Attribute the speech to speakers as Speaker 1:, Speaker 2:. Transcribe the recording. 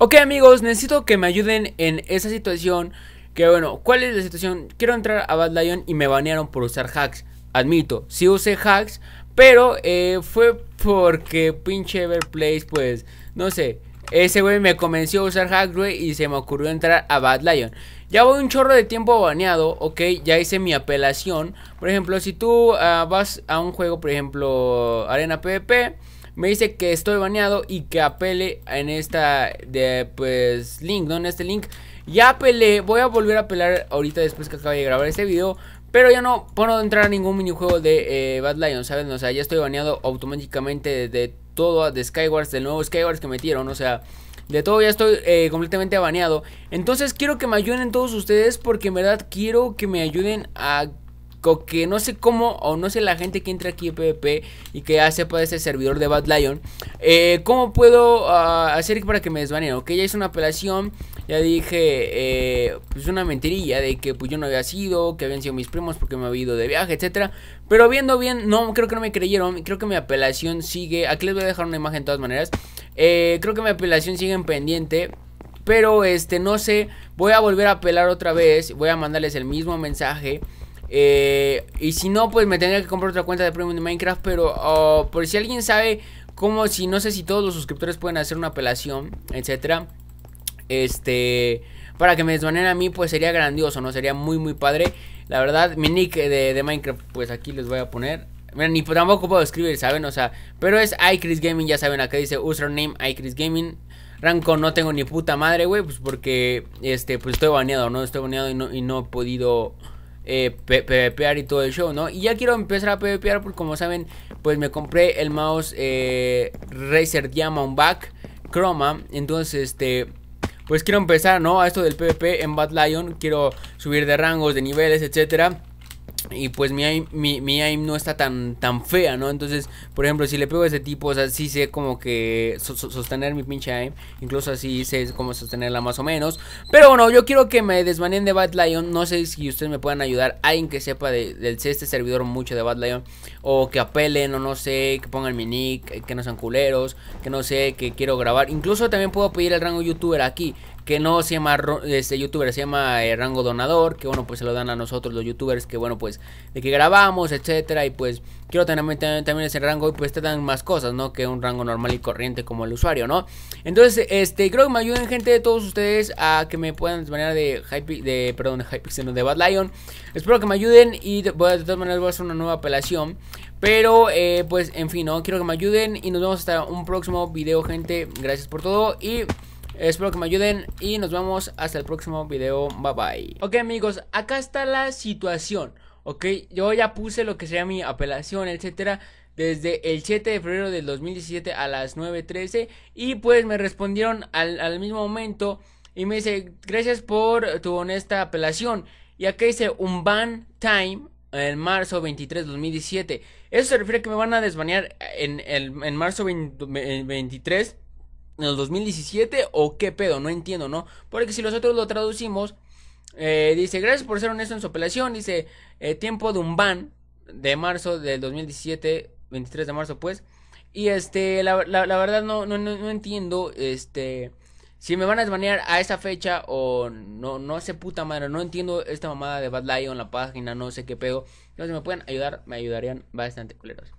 Speaker 1: Ok amigos, necesito que me ayuden en esa situación Que bueno, ¿cuál es la situación? Quiero entrar a Bad Lion y me banearon por usar hacks Admito, sí usé hacks Pero eh, fue porque pinche Everplace pues, no sé ese güey me convenció a usar hacks, güey, y se me ocurrió entrar a Bad Lion. Ya voy un chorro de tiempo baneado, ok, ya hice mi apelación. Por ejemplo, si tú ah, vas a un juego, por ejemplo, Arena PvP, me dice que estoy baneado y que apele en esta de pues link, ¿no? En este link. Ya apelé, voy a volver a apelar ahorita después que acabe de grabar este video. Pero ya no puedo entrar a ningún minijuego de eh, Bad Lion, ¿saben? O sea, ya estoy baneado automáticamente de todo, de Skywars, del nuevo Skywars que metieron, o sea... De todo ya estoy eh, completamente baneado. Entonces quiero que me ayuden todos ustedes porque en verdad quiero que me ayuden a que no sé cómo o no sé la gente que entra aquí en PvP y que ya sepa de este servidor de Bad Lion, eh, ¿cómo puedo ah, hacer para que me desvanen? Ok, ya hice una apelación, ya dije eh, pues una mentirilla de que pues yo no había sido, que habían sido mis primos porque me había ido de viaje, etcétera. Pero viendo bien, no, creo que no me creyeron, creo que mi apelación sigue, aquí les voy a dejar una imagen de todas maneras, eh, creo que mi apelación sigue en pendiente. Pero este, no sé, voy a volver a apelar otra vez, voy a mandarles el mismo mensaje eh, y si no, pues me tendría que comprar otra cuenta de premium de Minecraft. Pero oh, por si alguien sabe Como si no sé si todos los suscriptores pueden hacer una apelación, etcétera. Este, para que me desbanen a mí, pues sería grandioso, ¿no? Sería muy, muy padre. La verdad, mi nick de, Minecraft, pues aquí les voy a poner. Mira, ni tampoco puedo escribir, ¿saben? O sea, pero es iChrisGaming, Gaming, ya saben, acá dice username iChrisGaming. Gaming. Ranco no tengo ni puta madre, güey, pues porque, este, pues estoy baneado, ¿no? Estoy baneado y no, y no he podido eh, y todo el show, ¿no? Y ya quiero empezar a PvPar porque como saben, pues me compré el mouse eh, Razer Diamondback Chroma. Entonces, este... Pues quiero empezar, ¿no? A esto del PvP en Bad Lion. Quiero subir de rangos, de niveles, etcétera. Y pues mi aim, mi, aim no está tan, tan fea, ¿no? Entonces, por ejemplo, si le pego a ese tipo, o sea, sí sé como que sostener mi pinche aim. Incluso así sé cómo sostenerla más o menos. Pero bueno, yo quiero que me desmaneen de Bad No sé si ustedes me puedan ayudar. Alguien que sepa de, este servidor mucho de BadLion O que apelen, o no sé, que pongan mi nick, que no sean culeros, que no sé, que quiero grabar. Incluso también puedo pedir el rango youtuber aquí que no se llama este youtuber, se llama eh, Rango Donador, que bueno, pues se lo dan a nosotros los youtubers, que bueno, pues de que grabamos, etcétera, y pues quiero tener también, ese rango y pues te dan más cosas, ¿no? Que un rango normal y corriente como el usuario, ¿no? Entonces, este, creo que me ayuden gente de todos ustedes a que me puedan de manera de hype, perdón, de sino de Bad Lion. Espero que me ayuden y de, de todas maneras voy a hacer una nueva apelación. Pero, eh, pues, en fin, ¿no? Quiero que me ayuden y nos vemos hasta un próximo video, gente. Gracias por todo y... Espero que me ayuden y nos vemos hasta el próximo video. Bye bye. Ok amigos, acá está la situación. Ok, yo ya puse lo que sea mi apelación, etcétera. Desde el 7 de febrero del 2017 a las 9.13. Y pues me respondieron al, mismo momento. Y me dice, gracias por tu honesta apelación. Y acá dice un ban time en marzo 23 de 2017. Eso se refiere a que me van a desbanear en, marzo 23 en el 2017 o qué pedo, no entiendo, ¿no? Porque si nosotros lo traducimos, eh, dice, gracias por ser honesto en su apelación, dice, eh, tiempo de un ban de marzo del 2017, 23 de marzo pues, y este, la, la, verdad no, no, no, entiendo, este, si me van a desbanear a esa fecha o no, no sé puta madre, no entiendo esta mamada de Bad Lion, la página, no sé qué pedo, Si me pueden ayudar, me ayudarían bastante culeros.